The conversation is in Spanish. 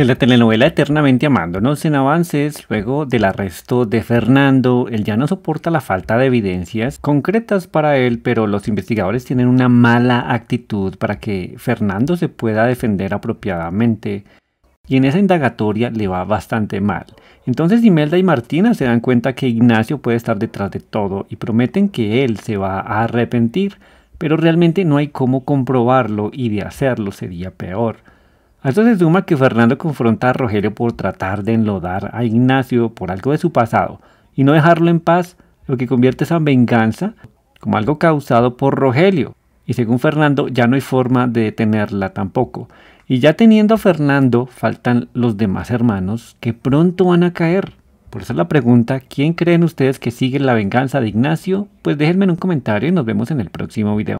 En la telenovela Eternamente Amándonos en avances, luego del arresto de Fernando, él ya no soporta la falta de evidencias concretas para él, pero los investigadores tienen una mala actitud para que Fernando se pueda defender apropiadamente. Y en esa indagatoria le va bastante mal. Entonces Imelda y Martina se dan cuenta que Ignacio puede estar detrás de todo y prometen que él se va a arrepentir, pero realmente no hay cómo comprobarlo y de hacerlo sería peor esto se suma que Fernando confronta a Rogelio por tratar de enlodar a Ignacio por algo de su pasado y no dejarlo en paz, lo que convierte esa venganza como algo causado por Rogelio. Y según Fernando, ya no hay forma de detenerla tampoco. Y ya teniendo a Fernando, faltan los demás hermanos que pronto van a caer. Por eso la pregunta, ¿quién creen ustedes que sigue la venganza de Ignacio? Pues déjenme en un comentario y nos vemos en el próximo video.